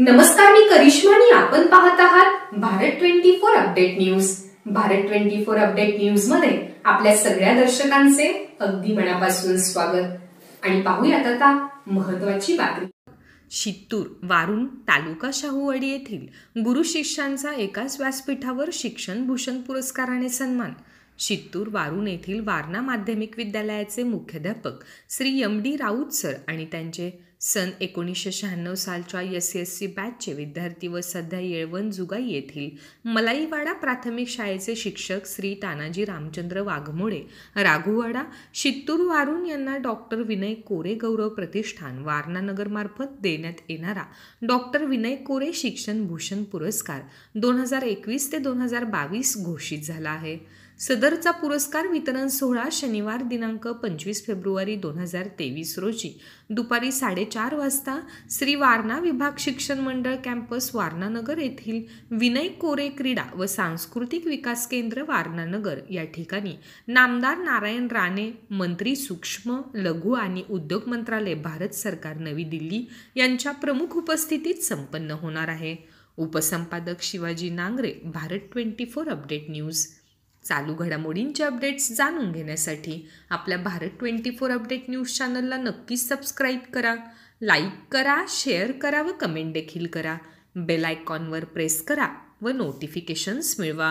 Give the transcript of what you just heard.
नमस्कार मी करिश्मा आणि आपण पाहत आहात Bharat twenty four update news Bharat twenty four update news मध्ये आपल्या सगळ्या दर्शकांचे अगदी मनापासून स्वागत आणि पाहूयात आता महत्वाची बातमी शित्तूर वारुण तालुका शाहूवाडी येथील गुरु शिष्यांचा एकाच व्यासपीठावर शिक्षण भूषण पुरस्काराने सन्मान शित्तूर वारुण येथील वारणा माध्यमिक विद्यालयाचे मुख्याध्यापक Shri M D Raut sir आणि त्यांचे सन एकोणीसशे शहाण्णव सालच्या एस एस सी बॅचचे विद्यार्थी व सध्या येळवण जुगाई येथील मलाईवाडा प्राथमिक शाळेचे शिक्षक श्री तानाजी रामचंद्र वाघमोडे राघुवाडा शित्तूर वारुण यांना डॉक्टर विनय कोरे गौरव प्रतिष्ठान नगरमार्फत देण्यात येणारा डॉक्टर विनय कोरे शिक्षण भूषण पुरस्कार दोन हजार एकवीस ते दोन हजार बावीस घोषित झाला आहे सदरचा पुरस्कार वितरण सोहळा शनिवार दिनांक पंचवीस फेब्रुवारी दोन हजार तेवीस रोजी दुपारी साडेचार वाजता श्री वारणा विभाग शिक्षण मंडळ कॅम्पस वारणानगर येथील विनय कोरे क्रीडा व सांस्कृतिक विकास केंद्र वारणानगर या ठिकाणी नामदार नारायण राणे मंत्री सूक्ष्म लघु आणि उद्योग मंत्रालय भारत सरकार नवी दिल्ली यांच्या प्रमुख उपस्थितीत संपन्न होणार आहे उपसंपादक Shivaji Nangare Bharat twenty four update news चालू घडामोडींचे अपडेट्स जाणून घेण्यासाठी आपल्या Bharat twenty four update news चॅनलला नक्कीच सबस्क्राईब करा लाईक करा शेअर करा व कमेंट देखील करा बेल आयकॉनवर प्रेस करा व नोटिफिकेशन्स मिळवा